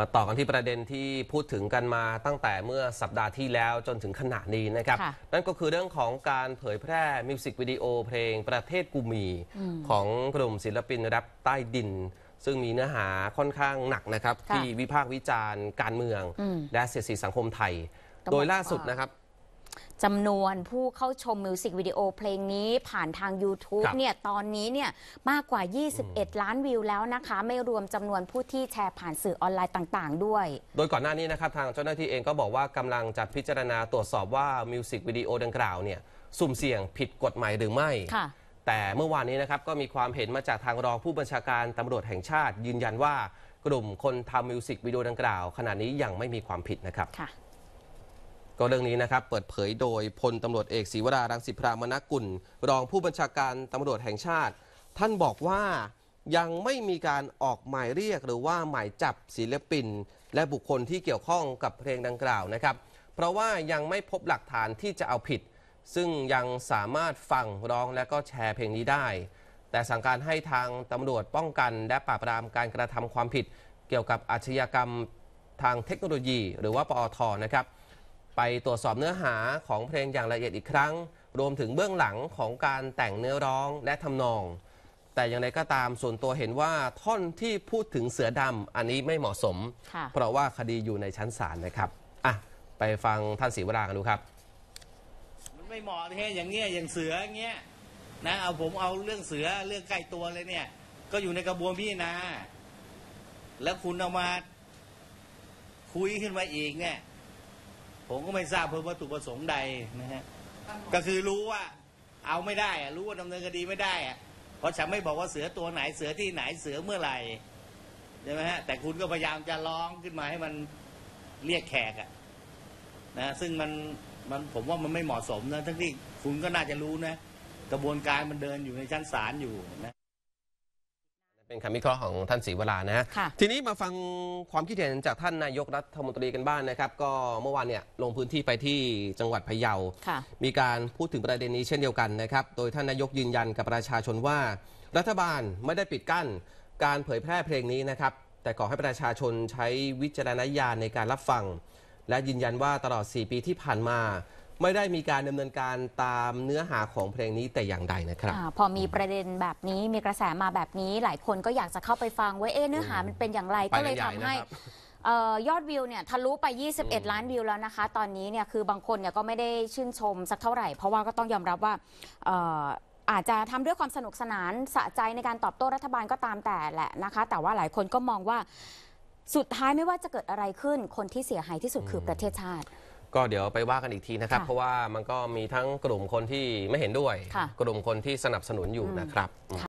มาต่อกันที่ประเด็นที่พูดถึงกันมาตั้งแต่เมื่อสัปดาห์ที่แล้วจนถึงขณะนี้นะครับ นั่นก็คือเรื่องของการเผยแพร่มิวสิกวิดีโอเพลงประเทศกูมี ของกลุ่มศิลปินรับใต้ดิน ซึ่งมีเนื้อหาค่อนข้างหนักนะครับ ที่วิพากษ์วิจารณ์ การเมือง และเศรษฐีสังคมไทย โดยล่าสุดนะครับจำนวนผู้เข้าชมมิวสิกวิดีโอเพลงนี้ผ่านทาง YouTube บเนี่ยตอนนี้เนี่ยมากกว่า 21 ล้านวิวแล้วนะคะ ไม่รวมจำนวนผู้ที่แชร์ผ่านสื่อออนไลน์ต่างๆด้วย โดยก่อนหน้านี้นะครับทางเจ้าหน้าที่เองก็บอกว่ากำลังจะพิจารณาตรวจสอบว่า มิวสิกวิดีโอดังกล่าวเนี่ยสุ่มเสี่ยงผิดกฎหมายหรือไม่ค่ะแต่เมื่อวานนี้นะครับก็มีความเห็นมาจากทางรองผู้บัญชาการตำรวจแห่งชาติยืนยันว่ากลุ่มคนทำมิวสิกวิดีโอดังกล่าวขณะนี้ยังไม่มีความผิดนะครับค่ะก็เรื่องนี้นะครับ เปิดเผยโดยพลตำรวจเอกศีวรารังสิพรามนกุล รองผู้บัญชาการตำรวจแห่งชาติ ท่านบอกว่ายังไม่มีการออกหมายเรียกหรือว่าหมายจับศิลปิน และบุคคลที่เกี่ยวข้องกับเพลงดังกล่าวนะครับ เพราะว่ายังไม่พบหลักฐานที่จะเอาผิดซึ่งยังสามารถฟังร้องและก็แชร์เพลงนี้ได้ แต่สั่งการให้ทางตำรวจป้องกันและปราบปรามการกระทำความผิด เกี่ยวกับอาชญากรรมทางเทคโนโลยี หรือว่าปอทนะครับไปตรวจสอบเนื้อหาของเพลงอย่างละเอียดอีกครั้ง รวมถึงเบื้องหลังของการแต่งเนื้อร้องและทำนอง แต่อย่างไรก็ตามส่วนตัวเห็นว่าท่อนที่พูดถึงเสือดำอันนี้ไม่เหมาะสมะเพราะว่าคดีอยู่ในชั้นศาลนะครับอ่ะ ไปฟังท่านศรีวรากันดูครับ มันไม่เหมาะแท่อย่างเงี้ยอย่างเสืออย่างเงี้ยนะ เอาผมเอาเรื่องเสือเรื่องใกล้ตัวเลยเนี่ย ก็อยู่ในกระบวนพิจารณาแล้วคุณเอามาคุยขึ้นมาอีกเนี่ยผมก็ไม่ทราบเพิ่มวัตถุประสงค์ใดนะฮะก็คือรู้ว่าเอาไม่ได้รู้ว่าดำเนินคดีไม่ได้อะเพราะฉันไม่บอกว่าเสือตัวไหนเสือที่ไหนเสือเมื่อไหร่ใช่ไหมฮะแต่คุณก็พยายามจะร้องขึ้นมาให้มันเรียกแขกอะนะซึ่งมันมันผมว่ามันไม่เหมาะสมนะทั้งที่คุณก็น่าจะรู้นะ กระบวนการมันเดินอยู่ในชั้นศาลอยู่นะเป็นคำวิเคราะห์ของท่านศรีวรานะฮะทีนี้มาฟังความคิดเห็นจากท่านนายกรัฐมนตรีกันบ้างนนะครับ ก็เมื่อวานเนี่ยลงพื้นที่ไปที่จังหวัดพะเยา มีการพูดถึงประเด็นนี้เช่นเดียวกันนะครับ โดยท่านนายกยืนยันกับประชาชนว่า รัฐบาลไม่ได้ปิดกั้น การเผยแพร่เพลงนี้นะครับ แต่ขอให้ประชาชนใช้วิจารณญาณในการรับฟัง และยืนยันว่าตลอด 4 ปีที่ผ่านมาไม่ได้มีการดำเนินการตามเนื้อหาของเพลงนี้แต่อย่างใดนะครับอพอมีประเด็นแบบนี้มีกระแสมาแบบนี้ หลายคนก็อยากจะเข้าไปฟังว่าเอ๊เนื้อหามันเป็นอย่างไรก็เลยทำให้ออยอดวิวเนี่ยทะลุไป 21 ล้านวิวแล้วนะคะตอนนี้เนี่ยคือบางคนเนี่ยก็ไม่ได้ชื่นชมสักเท่าไหร่เพราะว่าก็ต้องยอมรับว่าอออาจจะทำด้วยความสนุกสนานสะใจในการตอบโต้รัฐบาลก็ตามแต่แหละนะคะแต่ว่าหลายคนก็มองว่าสุดท้ายไม่ว่าจะเกิดอะไรขึ้นคนที่เสียหายที่สุดคือประเทศชาติก็เดี๋ยวไปว่ากันอีกทีนะครับ เพราะว่ามันก็มีทั้งกลุ่มคนที่ไม่เห็นด้วย กลุ่มคนที่สนับสนุนอยู่นะครับ